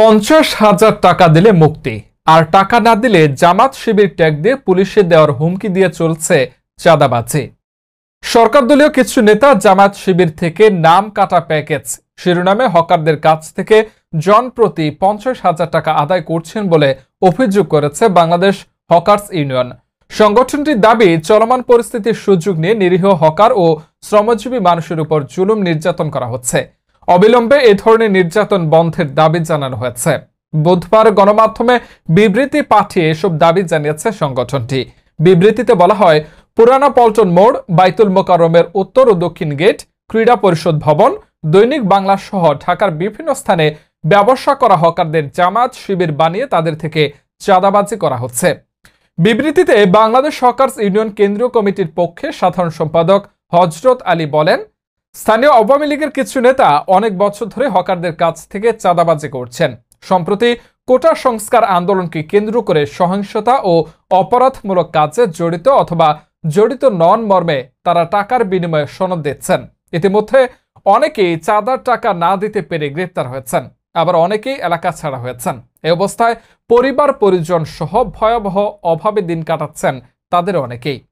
পঞ্চাশ হাজার টাকা দিলে মুক্তি আর টাকা না দিলে জামাত শিবির ট্যাগ দিয়ে পুলিশে দেওয়ার হুমকি দিয়ে চলছে চাঁদাবাজি সরকার দলীয় কিছু নেতা জামাত শিবির থেকে নাম কাটা প্যাকেজ শিরোনামে হকারদের কাছ থেকে জনপ্রতি পঞ্চাশ হাজার টাকা আদায় করছেন বলে অভিযোগ করেছে বাংলাদেশ হকার্স ইউনিয়ন সংগঠনটির দাবি চলমান পরিস্থিতির সুযোগ নিয়ে নিরীহ হকার ও শ্রমজীবী মানুষের উপর জুলুম নির্যাতন করা হচ্ছে অবিলম্বে এ ধরনের নির্যাতন বন্ধের দাবি জানানো হয়েছে বুধবার গণমাধ্যমে বিবৃতি পাঠিয়ে এসব দাবি জানিয়েছে সংগঠনটি বিবৃতিতে বলা হয় পুরানা পল্টন মোড় বাইতুল মোকারমের উত্তর ও দক্ষিণ গেট ক্রীড়া পরিষদ ভবন দৈনিক বাংলা সহ ঢাকার বিভিন্ন স্থানে ব্যবসা করা হকারদের জামাত শিবির বানিয়ে তাদের থেকে চাঁদাবাজি করা হচ্ছে বিবৃতিতে বাংলাদেশ হকার্স ইউনিয়ন কেন্দ্রীয় কমিটির পক্ষে সাধারণ সম্পাদক হজরত আলী বলেন স্থানীয় আওয়ামী লীগের কিছু নেতা অনেক বছর ধরে হকারদের কাছ থেকে চাঁদাবাজি করছেন সম্প্রতি কোটা সংস্কার আন্দোলনকে কেন্দ্র করে সহিংসতা ও অপরাধমূলক কাজে জড়িত অথবা জড়িত নন মর্মে তারা টাকার বিনিময়ে সনদ দিচ্ছেন ইতিমধ্যে অনেকেই চাঁদার টাকা না দিতে পেরে গ্রেপ্তার হয়েছেন আবার অনেকেই এলাকা ছাড়া হয়েছেন এ অবস্থায় পরিবার পরিজন সহ ভয়াবহ অভাবে দিন কাটাচ্ছেন তাদের অনেকেই